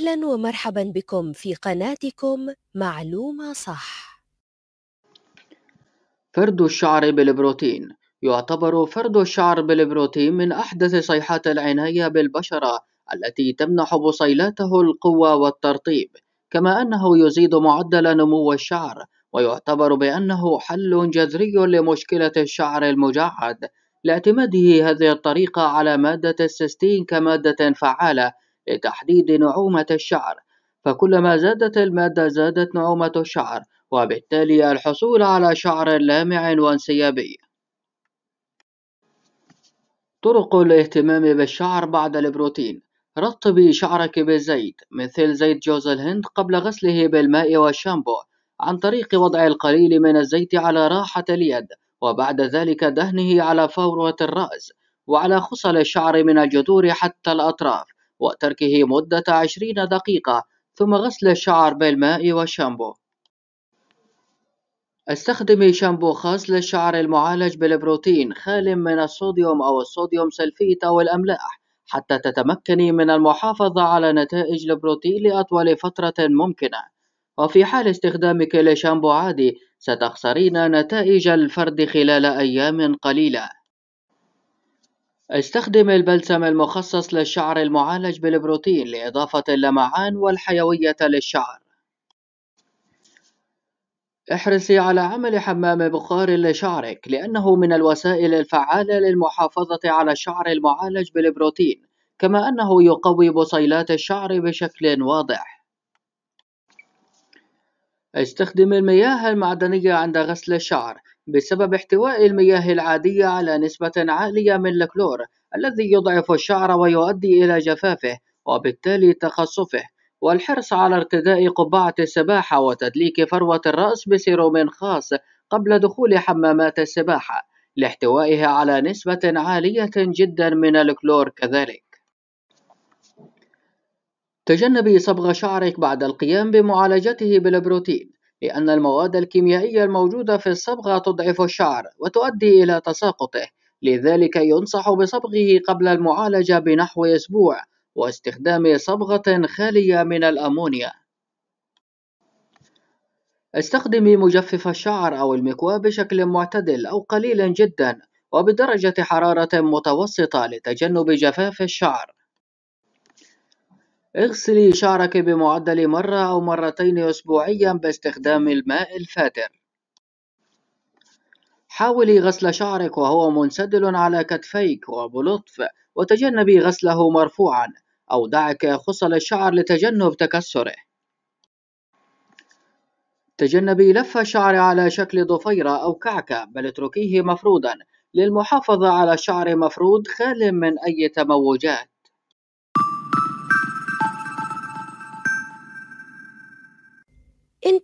أهلا ومرحبا بكم في قناتكم معلومة صح فرد الشعر بالبروتين يعتبر فرد الشعر بالبروتين من أحدث صيحات العناية بالبشرة التي تمنح بصيلاته القوة والترطيب كما أنه يزيد معدل نمو الشعر ويعتبر بأنه حل جذري لمشكلة الشعر المجعد لاعتماده هذه الطريقة على مادة السيستين كمادة فعالة لتحديد نعومة الشعر فكلما زادت المادة زادت نعومة الشعر وبالتالي الحصول على شعر لامع وانسيابي طرق الاهتمام بالشعر بعد البروتين رطبي شعرك بالزيت مثل زيت جوز الهند قبل غسله بالماء والشامبو عن طريق وضع القليل من الزيت على راحة اليد وبعد ذلك دهنه على فورة الرأس وعلى خصل الشعر من الجذور حتى الأطراف وتركه مدة عشرين دقيقة ثم غسل الشعر بالماء والشامبو استخدمي شامبو خاص للشعر المعالج بالبروتين خال من الصوديوم أو الصوديوم سلفيت أو الأملاح حتى تتمكني من المحافظة على نتائج البروتين لأطول فترة ممكنة وفي حال استخدامك لشامبو عادي ستخسرين نتائج الفرد خلال أيام قليلة استخدم البلسم المخصص للشعر المعالج بالبروتين لإضافة اللمعان والحيوية للشعر احرصي على عمل حمام بخار لشعرك لأنه من الوسائل الفعالة للمحافظة على الشعر المعالج بالبروتين كما أنه يقوي بصيلات الشعر بشكل واضح استخدم المياه المعدنية عند غسل الشعر بسبب احتواء المياه العادية على نسبة عالية من الكلور الذي يضعف الشعر ويؤدي إلى جفافه وبالتالي تخصفه والحرص على ارتداء قبعة السباحة وتدليك فروة الرأس بسيروم خاص قبل دخول حمامات السباحة لاحتوائها على نسبة عالية جدا من الكلور كذلك تجنبي صبغ شعرك بعد القيام بمعالجته بالبروتين لأن المواد الكيميائية الموجودة في الصبغة تضعف الشعر وتؤدي إلى تساقطه لذلك ينصح بصبغه قبل المعالجة بنحو أسبوع واستخدام صبغة خالية من الأمونيا استخدمي مجفف الشعر أو المكواة بشكل معتدل أو قليل جدا وبدرجة حرارة متوسطة لتجنب جفاف الشعر اغسلي شعرك بمعدل مرة أو مرتين أسبوعيا باستخدام الماء الفاتر حاولي غسل شعرك وهو منسدل على كتفيك وبلطف وتجنبي غسله مرفوعا أو دعك خصل الشعر لتجنب تكسره تجنبي لف الشعر على شكل ضفيرة أو كعكة بل اتركيه مفروضا للمحافظة على شعر مفروض خال من أي تموجات